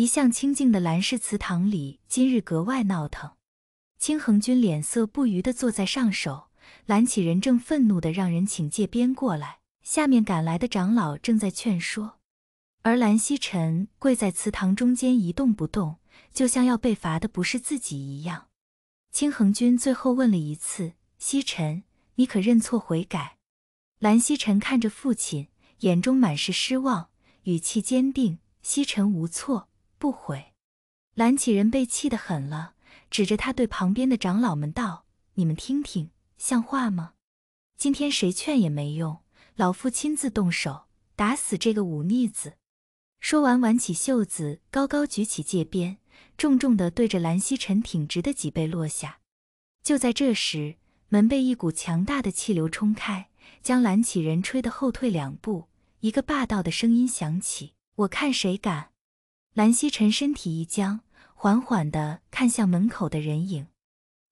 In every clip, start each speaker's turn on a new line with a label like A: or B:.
A: 一向清静的蓝氏祠堂里，今日格外闹腾。清恒君脸色不愉地坐在上首，蓝启仁正愤怒地让人请戒鞭过来，下面赶来的长老正在劝说，而蓝曦臣跪在祠堂中间一动不动，就像要被罚的不是自己一样。清恒君最后问了一次：“曦臣，你可认错悔改？”蓝曦臣看着父亲，眼中满是失望，语气坚定：“曦臣无错。”不悔，蓝启人被气得狠了，指着他对旁边的长老们道：“你们听听，像话吗？今天谁劝也没用，老夫亲自动手，打死这个忤逆子！”说完，挽起袖子，高高举起戒鞭，重重地对着蓝曦臣挺直的脊背落下。就在这时，门被一股强大的气流冲开，将蓝启人吹得后退两步。一个霸道的声音响起：“我看谁敢！”蓝曦臣身体一僵，缓缓地看向门口的人影。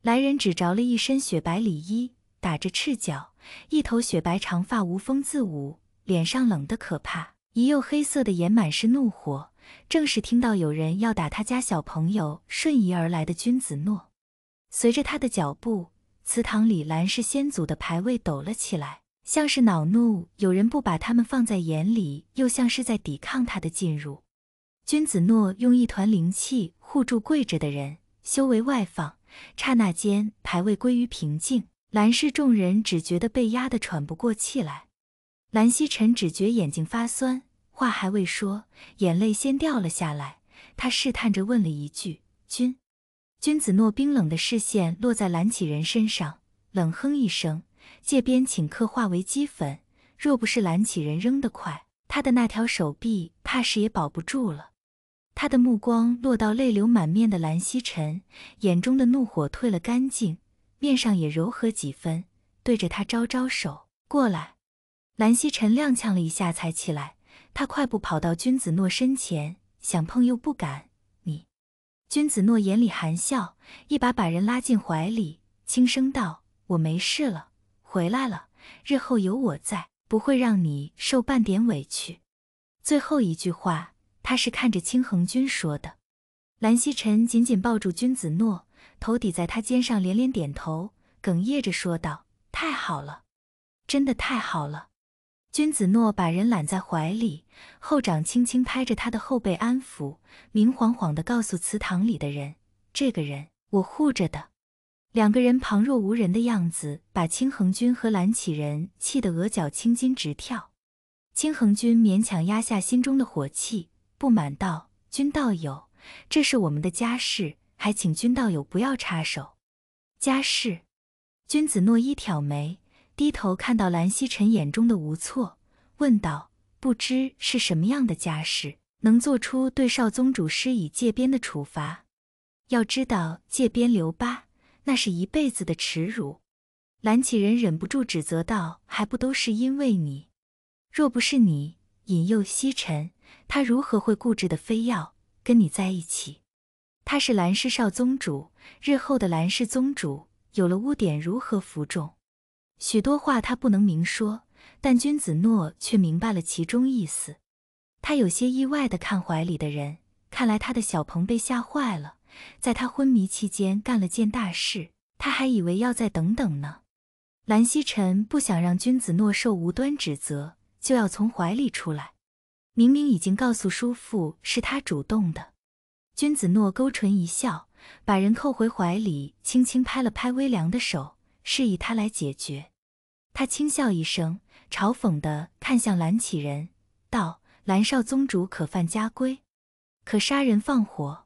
A: 来人只着了一身雪白里衣，打着赤脚，一头雪白长发无风自舞，脸上冷得可怕，一右黑色的眼满是怒火。正是听到有人要打他家小朋友，瞬移而来的君子诺。随着他的脚步，祠堂里蓝氏先祖的牌位抖了起来，像是恼怒有人不把他们放在眼里，又像是在抵抗他的进入。君子诺用一团灵气护住跪着的人，修为外放，刹那间排位归于平静。兰氏众人只觉得被压得喘不过气来。兰曦晨只觉眼睛发酸，话还未说，眼泪先掉了下来。他试探着问了一句：“君。”君子诺冰冷的视线落在蓝启仁身上，冷哼一声，借边请客化为齑粉。若不是蓝启仁扔得快，他的那条手臂怕是也保不住了。他的目光落到泪流满面的蓝曦臣，眼中的怒火退了干净，面上也柔和几分，对着他招招手过来。蓝曦臣踉跄了一下才起来，他快步跑到君子诺身前，想碰又不敢。你，君子诺眼里含笑，一把把人拉进怀里，轻声道：“我没事了，回来了，日后有我在，不会让你受半点委屈。”最后一句话。他是看着青恒君说的，蓝曦臣紧紧抱住君子诺，头抵在他肩上，连连点头，哽咽着说道：“太好了，真的太好了。”君子诺把人揽在怀里，后掌轻轻拍着他的后背安抚，明晃晃的告诉祠堂里的人：“这个人我护着的。”两个人旁若无人的样子，把青恒君和蓝启人气得额角青筋直跳。青恒君勉强压下心中的火气。不满道：“君道友，这是我们的家事，还请君道友不要插手。”家事，君子诺一挑眉，低头看到蓝曦臣眼中的无措，问道：“不知是什么样的家事，能做出对少宗主施以戒鞭的处罚？要知道，戒鞭留疤，那是一辈子的耻辱。”蓝启人忍不住指责道：“还不都是因为你！若不是你引诱西沉……”他如何会固执的非要跟你在一起？他是蓝氏少宗主，日后的蓝氏宗主，有了污点，如何服众？许多话他不能明说，但君子诺却明白了其中意思。他有些意外的看怀里的人，看来他的小鹏被吓坏了，在他昏迷期间干了件大事，他还以为要再等等呢。蓝曦臣不想让君子诺受无端指责，就要从怀里出来。明明已经告诉叔父是他主动的，君子诺勾唇一笑，把人扣回怀里，轻轻拍了拍微凉的手，示意他来解决。他轻笑一声，嘲讽地看向蓝启仁，道：“蓝少宗主可犯家规，可杀人放火，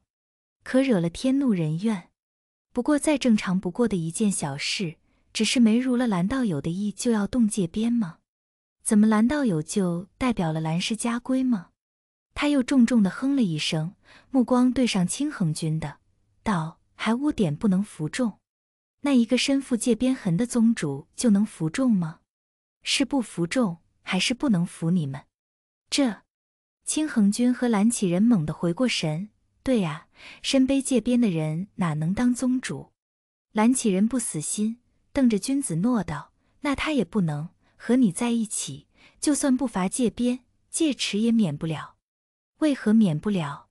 A: 可惹了天怒人怨。不过再正常不过的一件小事，只是没如了蓝道友的意，就要动戒鞭吗？”怎么蓝道友就代表了蓝氏家规吗？他又重重的哼了一声，目光对上青恒君的，道：“还污点不能服众，那一个身负界边痕的宗主就能服众吗？是不服众，还是不能服你们？”这青恒君和蓝启仁猛地回过神，对呀，身背界边的人哪能当宗主？蓝启仁不死心，瞪着君子诺道：“那他也不能。”和你在一起，就算不罚戒鞭、戒尺，也免不了。为何免不了？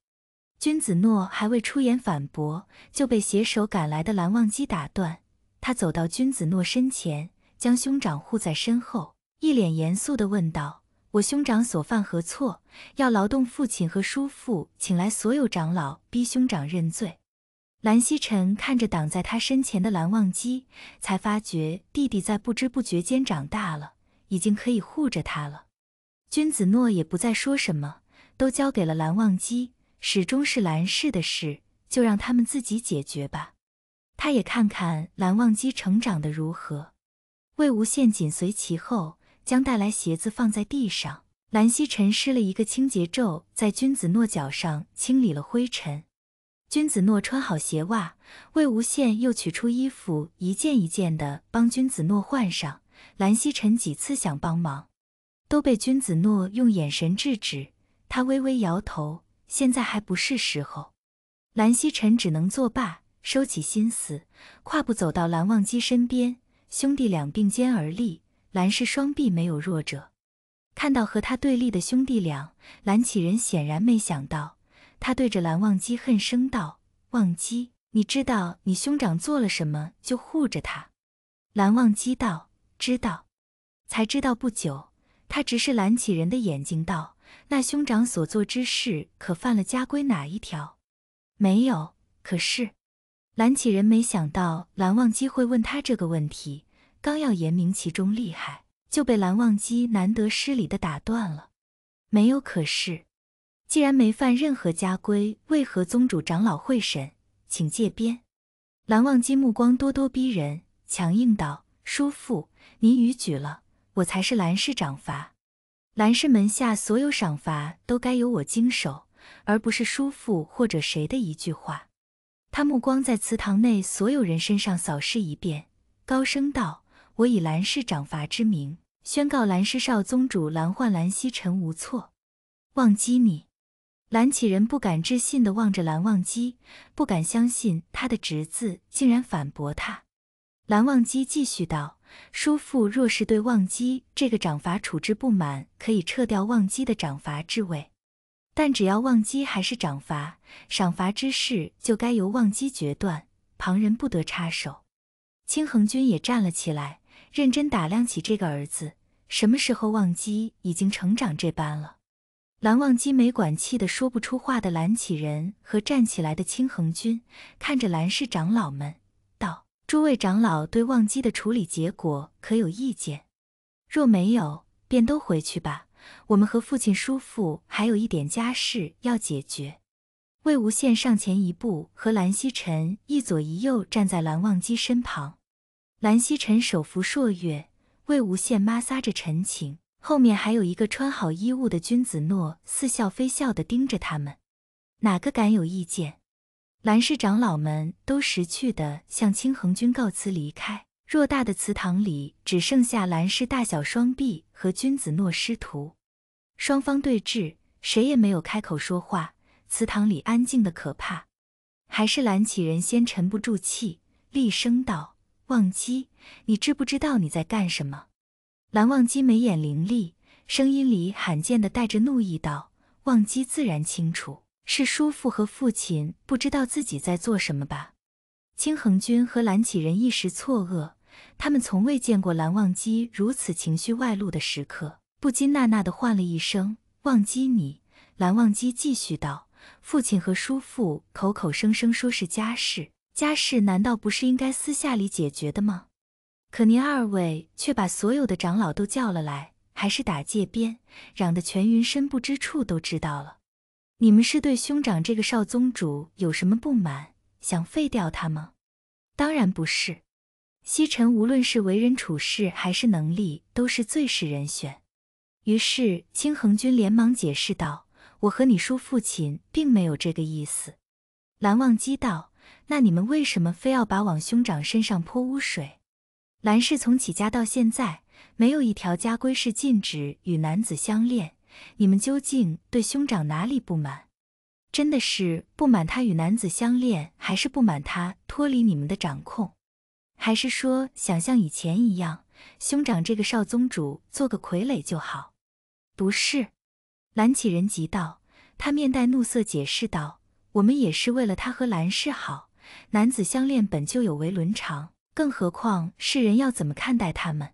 A: 君子诺还未出言反驳，就被携手赶来的蓝忘机打断。他走到君子诺身前，将兄长护在身后，一脸严肃地问道：“我兄长所犯何错？要劳动父亲和叔父，请来所有长老，逼兄长认罪？”蓝曦臣看着挡在他身前的蓝忘机，才发觉弟弟在不知不觉间长大了。已经可以护着他了，君子诺也不再说什么，都交给了蓝忘机。始终是蓝氏的事，就让他们自己解决吧。他也看看蓝忘机成长的如何。魏无羡紧随其后，将带来鞋子放在地上。蓝曦臣施了一个清洁咒，在君子诺脚上清理了灰尘。君子诺穿好鞋袜，魏无羡又取出衣服，一件一件的帮君子诺换上。蓝曦臣几次想帮忙，都被君子诺用眼神制止。他微微摇头，现在还不是时候。蓝曦臣只能作罢，收起心思，跨步走到蓝忘机身边，兄弟两并肩而立。蓝氏双臂没有弱者。看到和他对立的兄弟俩，蓝启仁显然没想到，他对着蓝忘机恨声道：“忘机，你知道你兄长做了什么，就护着他。”蓝忘机道。知道，才知道不久，他直视蓝启仁的眼睛道：“那兄长所做之事，可犯了家规哪一条？”“没有。”“可是。”蓝启仁没想到蓝忘机会问他这个问题，刚要言明其中厉害，就被蓝忘机难得失礼的打断了。“没有。”“可是，既然没犯任何家规，为何宗主长老会审？请戒鞭。”蓝忘机目光咄咄逼人，强硬道。叔父，您逾矩了，我才是兰氏掌罚。兰氏门下所有赏罚都该由我经手，而不是叔父或者谁的一句话。他目光在祠堂内所有人身上扫视一遍，高声道：“我以兰氏掌罚之名，宣告兰氏少宗主兰焕、兰曦臣无错。”忘机，你！蓝启人不敢置信地望着蓝忘机，不敢相信他的侄子竟然反驳他。蓝忘机继续道：“叔父若是对忘机这个掌罚处置不满，可以撤掉忘机的掌罚之位。但只要忘机还是掌罚，赏罚之事就该由忘机决断，旁人不得插手。”清恒君也站了起来，认真打量起这个儿子。什么时候忘机已经成长这般了？蓝忘机没管气的说不出话的蓝启仁和站起来的清恒君，看着蓝氏长老们。诸位长老对忘机的处理结果可有意见？若没有，便都回去吧。我们和父亲叔父还有一点家事要解决。魏无羡上前一步，和蓝曦臣一左一右站在蓝忘机身旁。蓝曦臣手扶朔月，魏无羡摩挲着陈情，后面还有一个穿好衣物的君子诺，似笑非笑地盯着他们。哪个敢有意见？兰氏长老们都识趣的向青恒君告辞离开，偌大的祠堂里只剩下兰氏大小双臂和君子诺师徒，双方对峙，谁也没有开口说话，祠堂里安静的可怕。还是蓝启仁先沉不住气，厉声道：“忘机，你知不知道你在干什么？”蓝忘机眉眼凌厉，声音里罕见的带着怒意道：“忘机自然清楚。”是叔父和父亲不知道自己在做什么吧？清衡君和蓝启仁一时错愕，他们从未见过蓝忘机如此情绪外露的时刻，不禁呐呐的唤了一声“忘机”。你，蓝忘机继续道：“父亲和叔父口口声声说是家事，家事难道不是应该私下里解决的吗？可您二位却把所有的长老都叫了来，还是打借边，嚷得全云深不知处都知道了。”你们是对兄长这个少宗主有什么不满，想废掉他吗？当然不是，西沉无论是为人处事还是能力，都是最适人选。于是青恒君连忙解释道：“我和你叔父亲并没有这个意思。”蓝忘机道：“那你们为什么非要把往兄长身上泼污水？”蓝氏从起家到现在，没有一条家规是禁止与男子相恋。你们究竟对兄长哪里不满？真的是不满他与男子相恋，还是不满他脱离你们的掌控，还是说想像以前一样，兄长这个少宗主做个傀儡就好？不是。蓝启仁急道，他面带怒色解释道：“我们也是为了他和蓝氏好，男子相恋本就有违伦常，更何况世人要怎么看待他们？”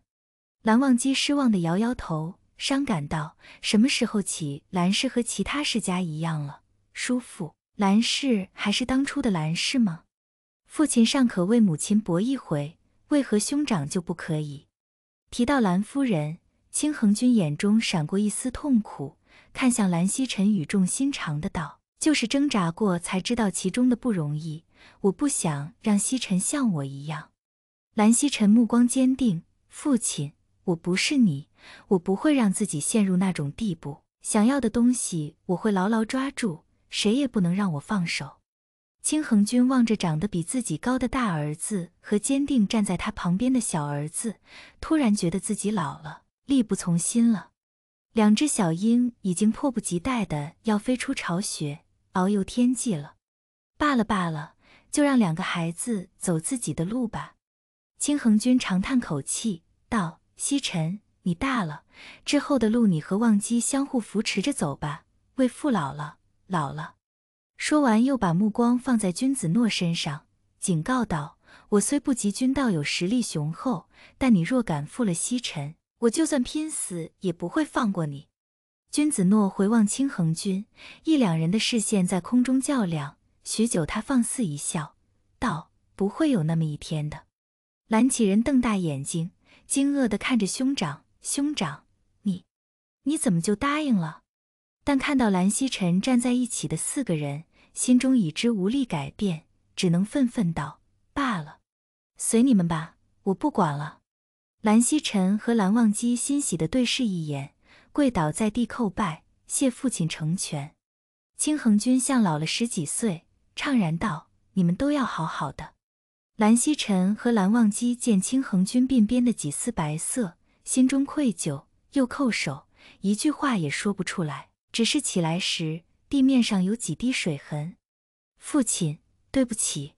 A: 蓝忘机失望的摇摇头。伤感道：“什么时候起，兰氏和其他世家一样了？叔父，兰氏还是当初的兰氏吗？父亲尚可为母亲搏一回，为何兄长就不可以？”提到兰夫人，青恒君眼中闪过一丝痛苦，看向兰曦臣，语重心长的道：“就是挣扎过，才知道其中的不容易。我不想让曦臣像我一样。”兰曦臣目光坚定：“父亲。”我不是你，我不会让自己陷入那种地步。想要的东西，我会牢牢抓住，谁也不能让我放手。青恒君望着长得比自己高的大儿子和坚定站在他旁边的小儿子，突然觉得自己老了，力不从心了。两只小鹰已经迫不及待地要飞出巢穴，遨游天际了。罢了罢了，就让两个孩子走自己的路吧。青恒君长叹口气道。西辰，你大了，之后的路你和忘机相互扶持着走吧。为父老了，老了。说完，又把目光放在君子诺身上，警告道：“我虽不及君道友实力雄厚，但你若敢负了西辰，我就算拼死也不会放过你。”君子诺回望青恒君，一两人的视线在空中较量许久。他放肆一笑，道：“不会有那么一天的。”蓝启仁瞪大眼睛。惊愕地看着兄长，兄长，你，你怎么就答应了？但看到蓝曦臣站在一起的四个人，心中已知无力改变，只能愤愤道：“罢了，随你们吧，我不管了。”蓝曦臣和蓝忘机欣喜地对视一眼，跪倒在地叩拜，谢父亲成全。青恒君像老了十几岁，怅然道：“你们都要好好的。”蓝曦臣和蓝忘机见清恒君鬓边的几丝白色，心中愧疚，又叩首，一句话也说不出来，只是起来时，地面上有几滴水痕。父亲，对不起。